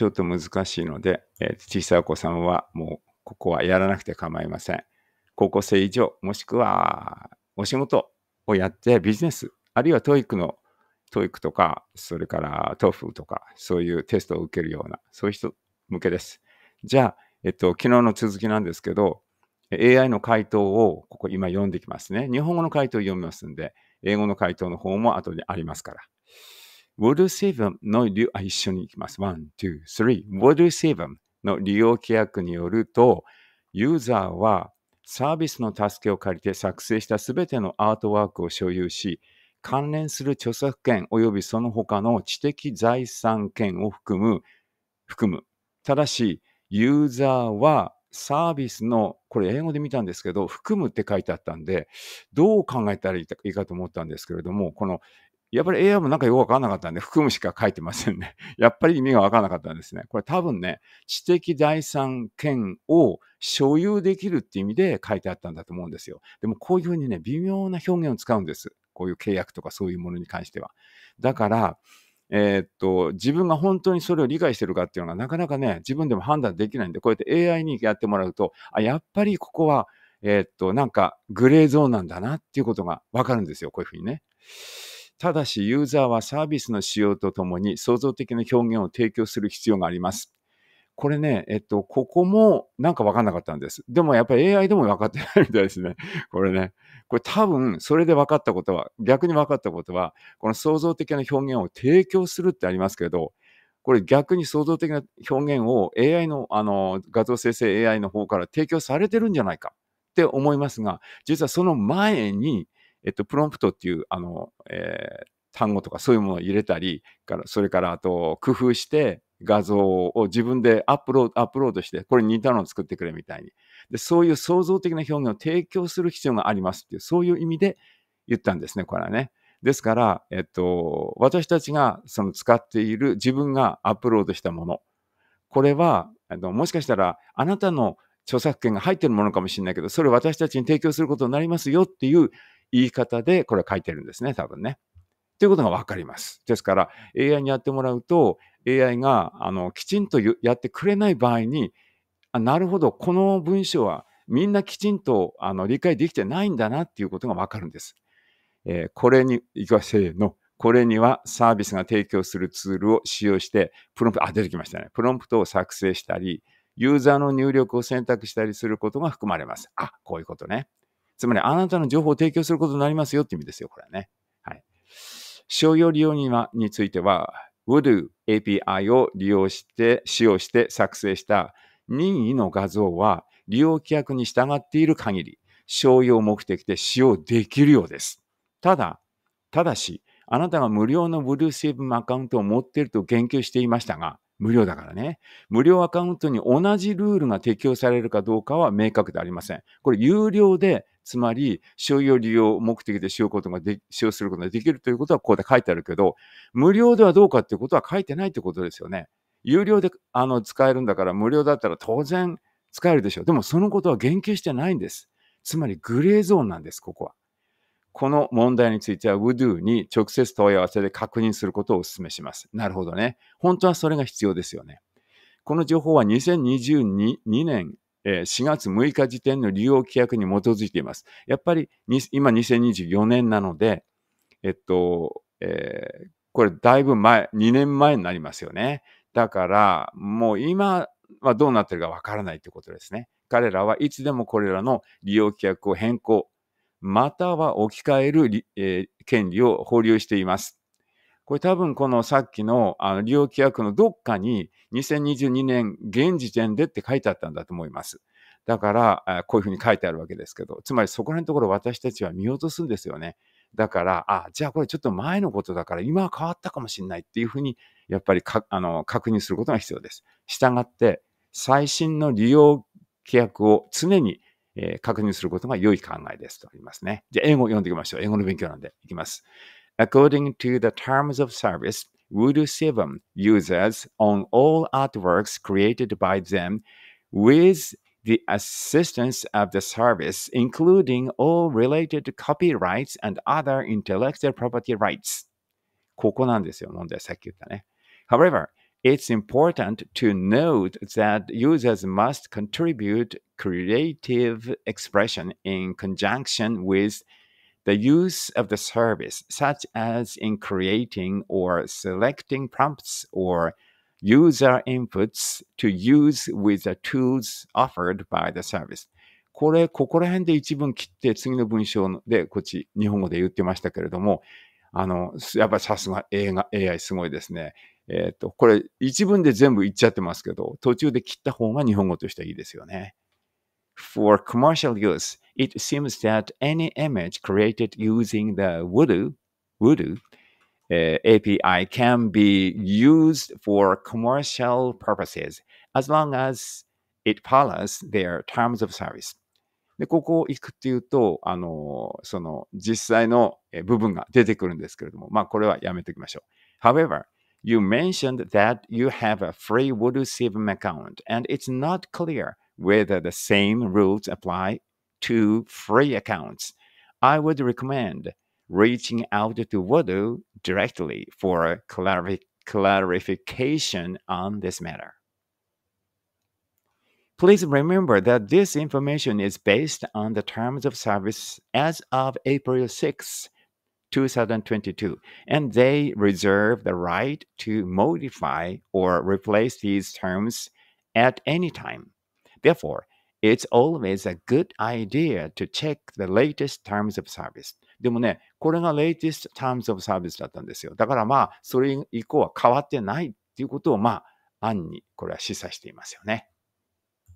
ちょっと難しいので、えー、小さいお子さんはもうここはやらなくて構いません。高校生以上、もしくはお仕事をやってビジネス、あるいは TOEIC の TOEIC とか、それから t o とか、そういうテストを受けるような、そういう人向けです。じゃあ、えっと、昨日の続きなんですけど、AI の回答をここ今読んできますね。日本語の回答を読みますんで、英語の回答の方も後でありますから。w s v e のあ、一緒に行きます。One, two, three. w a t s v e の利用規約によると、ユーザーはサービスの助けを借りて作成したすべてのアートワークを所有し、関連する著作権及びその他の知的財産権を含む、含む。ただし、ユーザーはサービスの、これ英語で見たんですけど、含むって書いてあったんで、どう考えたらいいかと思ったんですけれども、このやっぱり AI もなんかよくわかんなかったんで、含むしか書いてませんね。やっぱり意味がわからなかったんですね。これ多分ね、知的財産権を所有できるっていう意味で書いてあったんだと思うんですよ。でもこういうふうにね、微妙な表現を使うんです。こういう契約とかそういうものに関しては。だから、えー、っと、自分が本当にそれを理解してるかっていうのがなかなかね、自分でも判断できないんで、こうやって AI にやってもらうと、あ、やっぱりここは、えー、っと、なんかグレーゾーンなんだなっていうことがわかるんですよ。こういうふうにね。ただしユーザーはサービスの使用とともに創造的な表現を提供する必要があります。これね、えっと、ここもなんか分かんなかったんです。でもやっぱり AI でも分かってないみたいですね。これね。これ多分、それで分かったことは、逆に分かったことは、この創造的な表現を提供するってありますけど、これ逆に創造的な表現を AI の、あの、画像生成 AI の方から提供されてるんじゃないかって思いますが、実はその前に、えっと、プロンプトっていう、あの、えー、単語とかそういうものを入れたり、それからあと工夫して画像を自分でアップロード、アップロードして、これ似たのを作ってくれみたいに。で、そういう創造的な表現を提供する必要がありますっていう、そういう意味で言ったんですね、これはね。ですから、えっと、私たちがその使っている自分がアップロードしたもの、これは、あのもしかしたらあなたの著作権が入ってるものかもしれないけど、それを私たちに提供することになりますよっていう言い方でこれは書いてるんですね、多分ね。ということがわかります。ですから AI にやってもらうと AI があのきちんとやってくれない場合にあなるほどこの文章はみんなきちんとあの理解できてないんだなっていうことがわかるんです。えー、これに、いきませーの。これにはサービスが提供するツールを使用して、プロンプト、あ、出てきましたね。プロンプトを作成したり、ユーザーの入力を選択したりすることが含まれます。あ、こういうことね。つまりあなたの情報を提供することになりますよって意味ですよ、これはね。はい。商用利用にはについては、Voodoo API を利用して、使用して作成した任意の画像は、利用規約に従っている限り、商用目的で使用できるようです。ただ、ただし、あなたが無料の Voodoo 成分アカウントを持っていると言及していましたが、無料だからね。無料アカウントに同じルールが適用されるかどうかは明確でありません。これ有料でつまり、商用利用目的で使用ことがで使用することができるということはここで書いてあるけど、無料ではどうかということは書いてないということですよね。有料であの使えるんだから、無料だったら当然使えるでしょう。でも、そのことは言及してないんです。つまり、グレーゾーンなんです、ここは。この問題については w o o d o o に直接問い合わせで確認することをお勧めします。なるほどね。本当はそれが必要ですよね。この情報は2022年4月6日時点の利用規約に基づいています。やっぱり今2024年なので、えっと、えー、これだいぶ前、2年前になりますよね。だから、もう今はどうなってるかわからないってことですね。彼らはいつでもこれらの利用規約を変更、または置き換える、えー、権利を保留しています。これ多分このさっきのあの利用規約のどっかに2022年現時点でって書いてあったんだと思います。だから、こういうふうに書いてあるわけですけど、つまりそこら辺のところ私たちは見落とすんですよね。だから、あ、じゃあこれちょっと前のことだから今は変わったかもしれないっていうふうに、やっぱりかあの確認することが必要です。したがって、最新の利用規約を常に、えー、確認することが良い考えですとありますね。じゃあ英語を読んでいきましょう。英語の勉強なんでいきます。According to the terms of service, Voodoo users own all artworks created by them with the assistance of the service, including all related copyrights and other intellectual property rights. However, it's important to note that users must contribute creative expression in conjunction with the use of the service, such as in creating or selecting prompts or user inputs to use with the tools offered by the service. これ、ここら辺で一文切って、次の文章で、こっち、日本語で言ってましたけれども、あの、やっぱさすが映画、AI すごいですね。えっ、ー、と、これ、一文で全部言っちゃってますけど、途中で切った方が日本語としてはいいですよね。for commercial use, it seems that any image created using the Voodoo, Voodoo uh, API can be used for commercial purposes as long as it follows their terms of service. で、ここ行くっていうと、あの、その実際の部分が出てくるんですけれども、まあこれはやめておきましょう。However, eh, you mentioned that you have a free Voodoo Seven account and it's not clear whether the same rules apply to free accounts. I would recommend reaching out to Wado directly for clarif clarification on this matter. Please remember that this information is based on the terms of service as of April 6, 2022, and they reserve the right to modify or replace these terms at any time. Therefore, it's always a good idea to check the latest terms of service. でもね、これが latest terms of service だったんですよ。だからまあ、それ以降は変わってないっていうことをまあ、暗にこれは示唆していますよね。